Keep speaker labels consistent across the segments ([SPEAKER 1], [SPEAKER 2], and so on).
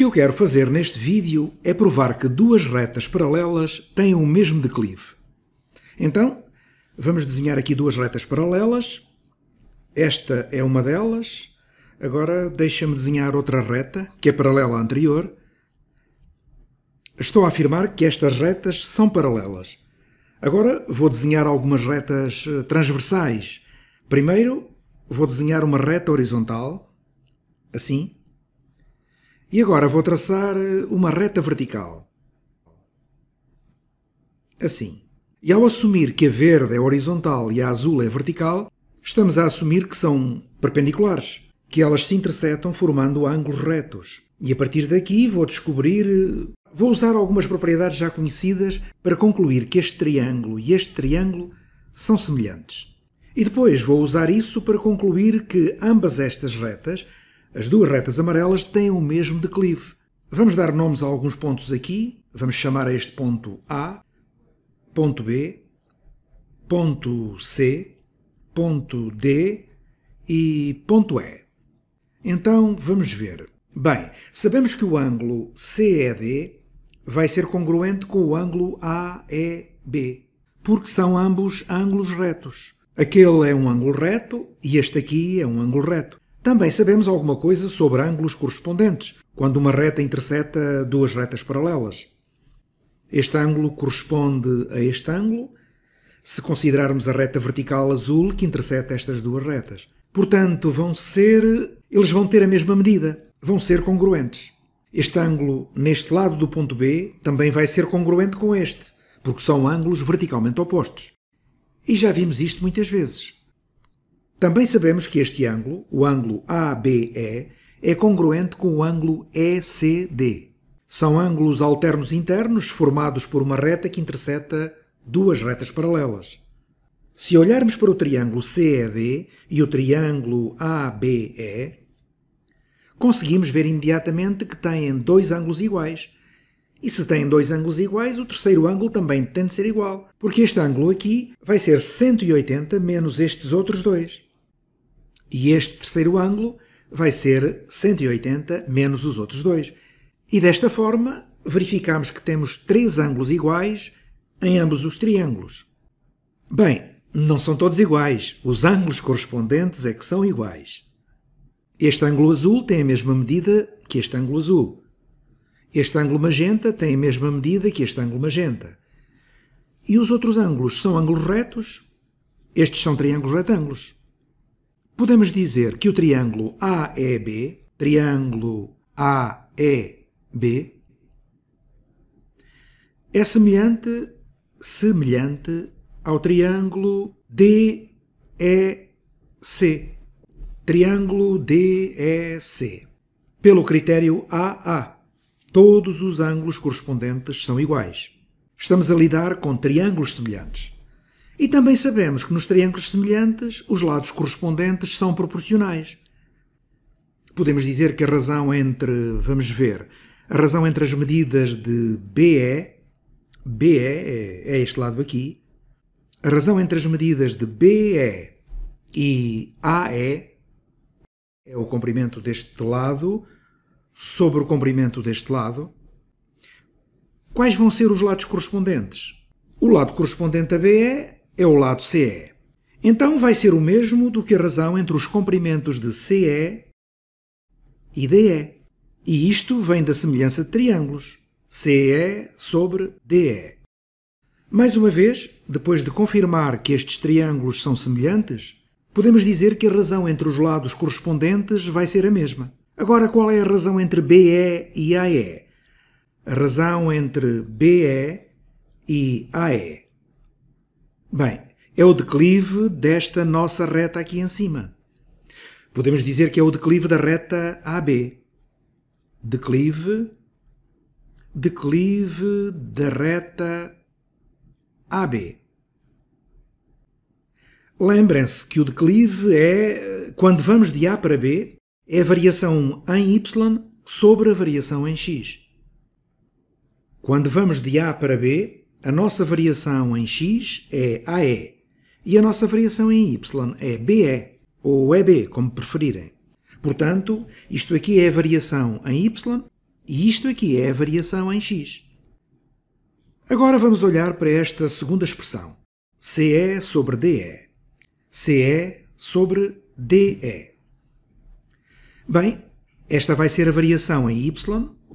[SPEAKER 1] que eu quero fazer neste vídeo é provar que duas retas paralelas têm o mesmo declive. Então, vamos desenhar aqui duas retas paralelas. Esta é uma delas. Agora deixa-me desenhar outra reta, que é paralela à anterior. Estou a afirmar que estas retas são paralelas. Agora vou desenhar algumas retas eh, transversais. Primeiro, vou desenhar uma reta horizontal, assim, e agora vou traçar eh, uma reta vertical. Assim. E ao assumir que a verde é horizontal e a azul é vertical, estamos a assumir que são perpendiculares, que elas se interceptam formando ângulos retos. E a partir daqui vou descobrir. Eh, vou usar algumas propriedades já conhecidas para concluir que este triângulo e este triângulo são semelhantes. E depois vou usar isso para concluir que ambas estas retas as duas retas amarelas têm o mesmo declive. Vamos dar nomes a alguns pontos aqui. Vamos chamar a este ponto A, ponto B, ponto C, ponto D e ponto E. Então vamos ver. Bem, sabemos que o ângulo CED vai ser congruente com o ângulo AEB, porque são ambos ângulos retos. Aquele é um ângulo reto e este aqui é um ângulo reto. Também sabemos alguma coisa sobre ângulos correspondentes, quando uma reta interseta duas retas paralelas. Este ângulo corresponde a este ângulo, se considerarmos a reta vertical azul que interseta estas duas retas. Portanto, vão ser, eles vão ter a mesma medida, vão ser congruentes. Este ângulo neste lado do ponto B também vai ser congruente com este, porque são ângulos verticalmente opostos. E já vimos isto muitas vezes. Também sabemos que este ângulo, o ângulo ABE, é congruente com o ângulo ECD. São ângulos alternos internos formados por uma reta que interseta duas retas paralelas. Se olharmos para o triângulo CED e o triângulo ABE, conseguimos ver imediatamente que têm dois ângulos iguais. E se têm dois ângulos iguais, o terceiro ângulo também tem de ser igual, porque este ângulo aqui vai ser 180 menos estes outros dois. E este terceiro ângulo vai ser 180 menos os outros dois. E desta forma, verificamos que temos três ângulos iguais em ambos os triângulos. Bem, não são todos iguais. Os ângulos correspondentes é que são iguais. Este ângulo azul tem a mesma medida que este ângulo azul. Este ângulo magenta tem a mesma medida que este ângulo magenta. E os outros ângulos são ângulos retos? Estes são triângulos retângulos podemos dizer que o triângulo AEB, triângulo AEB, é semelhante, semelhante ao triângulo DEC, triângulo DEC, pelo critério AA. Todos os ângulos correspondentes são iguais. Estamos a lidar com triângulos semelhantes. E também sabemos que nos triângulos semelhantes os lados correspondentes são proporcionais. Podemos dizer que a razão entre, vamos ver, a razão entre as medidas de BE, BE é, é este lado aqui, a razão entre as medidas de BE e AE é o comprimento deste lado sobre o comprimento deste lado. Quais vão ser os lados correspondentes? O lado correspondente a BE é o lado CE. Então vai ser o mesmo do que a razão entre os comprimentos de CE e DE. E isto vem da semelhança de triângulos, CE sobre DE. Mais uma vez, depois de confirmar que estes triângulos são semelhantes, podemos dizer que a razão entre os lados correspondentes vai ser a mesma. Agora, qual é a razão entre BE e AE? A razão entre BE e AE Bem, é o declive desta nossa reta aqui em cima. Podemos dizer que é o declive da reta AB. Declive, declive da reta AB. Lembrem-se que o declive é, quando vamos de A para B, é a variação em Y sobre a variação em X. Quando vamos de A para B, a nossa variação em x é AE e a nossa variação em y é BE, ou EB, como preferirem. Portanto, isto aqui é a variação em y e isto aqui é a variação em x. Agora vamos olhar para esta segunda expressão, CE sobre DE. CE sobre DE. Bem, esta vai ser a variação em y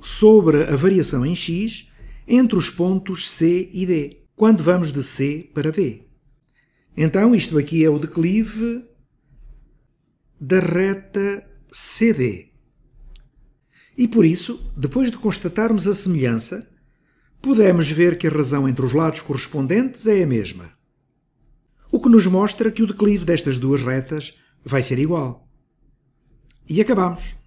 [SPEAKER 1] sobre a variação em x entre os pontos C e D, quando vamos de C para D. Então, isto aqui é o declive da reta CD. E por isso, depois de constatarmos a semelhança, podemos ver que a razão entre os lados correspondentes é a mesma. O que nos mostra que o declive destas duas retas vai ser igual. E acabamos.